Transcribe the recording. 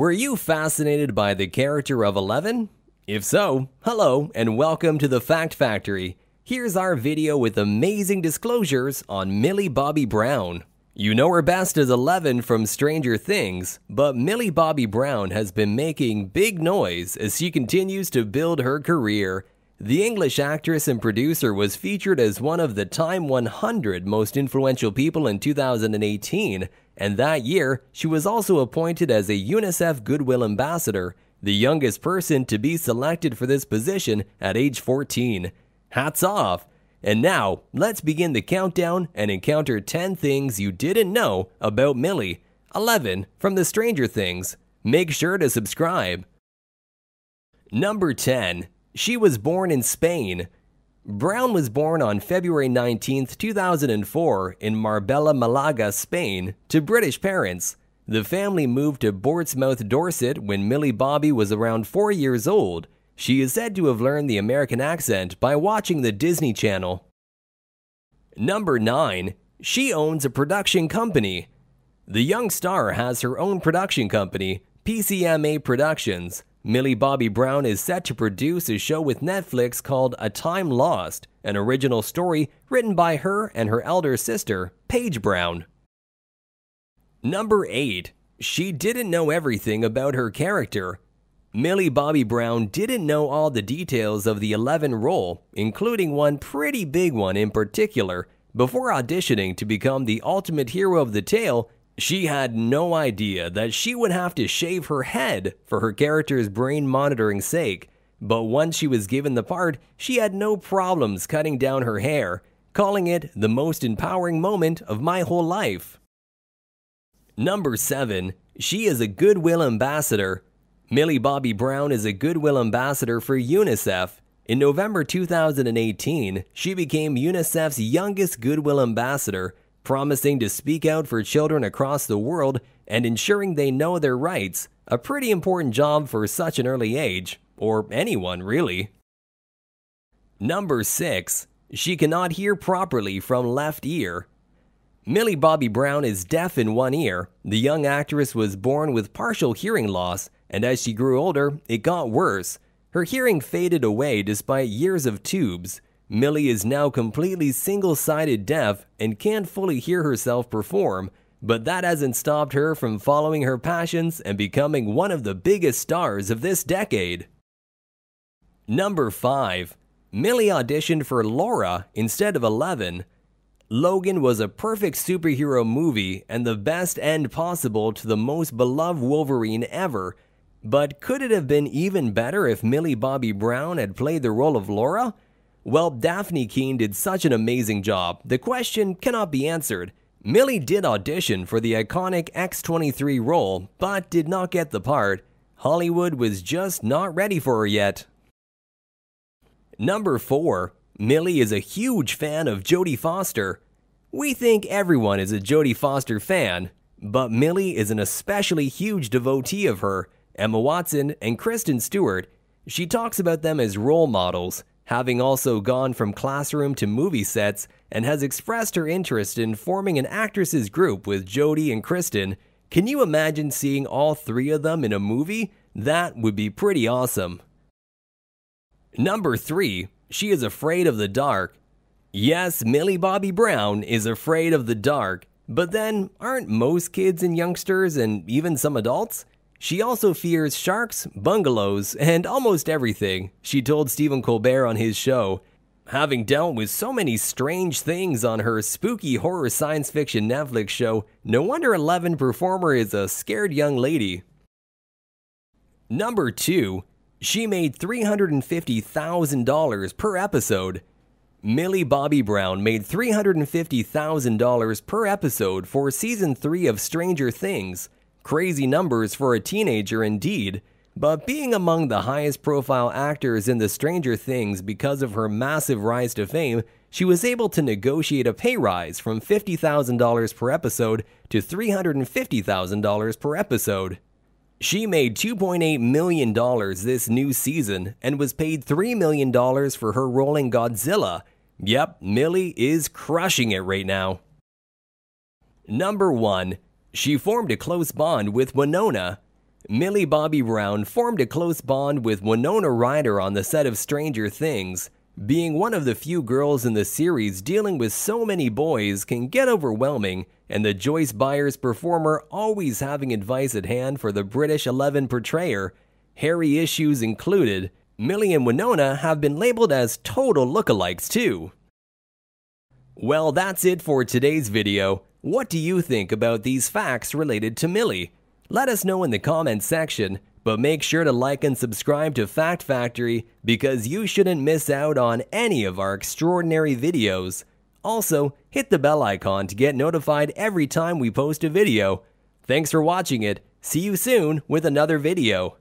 Were you fascinated by the character of Eleven? If so, hello and welcome to the Fact Factory. Here's our video with amazing disclosures on Millie Bobby Brown. You know her best as Eleven from Stranger Things, but Millie Bobby Brown has been making big noise as she continues to build her career. The English actress and producer was featured as one of the Time 100 most influential people in 2018 and that year she was also appointed as a UNICEF Goodwill Ambassador, the youngest person to be selected for this position at age 14. Hats off! And now, let's begin the countdown and encounter 10 things you didn't know about Millie. 11 from the Stranger Things. Make sure to subscribe. Number 10. She was born in Spain. Brown was born on February 19, 2004, in Marbella, Malaga, Spain, to British parents. The family moved to Portsmouth, Dorset when Millie Bobby was around four years old. She is said to have learned the American accent by watching the Disney Channel. Number 9. She owns a production company. The young star has her own production company, PCMA Productions. Millie Bobby Brown is set to produce a show with Netflix called A Time Lost, an original story written by her and her elder sister, Paige Brown. Number 8. She didn't know everything about her character. Millie Bobby Brown didn't know all the details of the 11 role, including one pretty big one in particular, before auditioning to become the ultimate hero of the tale she had no idea that she would have to shave her head for her character's brain monitoring sake, but once she was given the part, she had no problems cutting down her hair, calling it the most empowering moment of my whole life. Number 7. She is a Goodwill Ambassador. Millie Bobby Brown is a Goodwill Ambassador for UNICEF. In November 2018, she became UNICEF's youngest Goodwill Ambassador promising to speak out for children across the world and ensuring they know their rights, a pretty important job for such an early age, or anyone really. Number 6. She cannot hear properly from left ear. Millie Bobby Brown is deaf in one ear. The young actress was born with partial hearing loss, and as she grew older, it got worse. Her hearing faded away despite years of tubes. Millie is now completely single sided deaf and can't fully hear herself perform, but that hasn't stopped her from following her passions and becoming one of the biggest stars of this decade. Number 5. Millie auditioned for Laura instead of Eleven. Logan was a perfect superhero movie and the best end possible to the most beloved Wolverine ever. But could it have been even better if Millie Bobby Brown had played the role of Laura? Well, Daphne Keene did such an amazing job, the question cannot be answered. Millie did audition for the iconic X23 role, but did not get the part. Hollywood was just not ready for her yet. Number 4. Millie is a huge fan of Jodie Foster. We think everyone is a Jodie Foster fan, but Millie is an especially huge devotee of her, Emma Watson and Kristen Stewart. She talks about them as role models having also gone from classroom to movie sets, and has expressed her interest in forming an actresses group with Jodie and Kristen. Can you imagine seeing all three of them in a movie? That would be pretty awesome. Number 3. She is afraid of the dark. Yes, Millie Bobby Brown is afraid of the dark, but then aren't most kids and youngsters, and even some adults, she also fears sharks, bungalows, and almost everything, she told Stephen Colbert on his show. Having dealt with so many strange things on her spooky horror science fiction Netflix show, no wonder 11 performer is a scared young lady. Number 2. She made $350,000 per episode. Millie Bobby Brown made $350,000 per episode for season 3 of Stranger Things. Crazy numbers for a teenager indeed, but being among the highest profile actors in the Stranger Things because of her massive rise to fame, she was able to negotiate a pay rise from $50,000 per episode to $350,000 per episode. She made $2.8 million this new season and was paid $3 million for her role in Godzilla. Yep, Millie is crushing it right now. Number 1. She formed a close bond with Winona. Millie Bobby Brown formed a close bond with Winona Ryder on the set of Stranger Things. Being one of the few girls in the series dealing with so many boys can get overwhelming, and the Joyce Byers performer always having advice at hand for the British 11 portrayer, hairy issues included, Millie and Winona have been labeled as total lookalikes too. Well, that's it for today's video. What do you think about these facts related to Millie? Let us know in the comments section, but make sure to like and subscribe to Fact Factory because you shouldn't miss out on any of our extraordinary videos. Also, hit the bell icon to get notified every time we post a video. Thanks for watching it. See you soon with another video.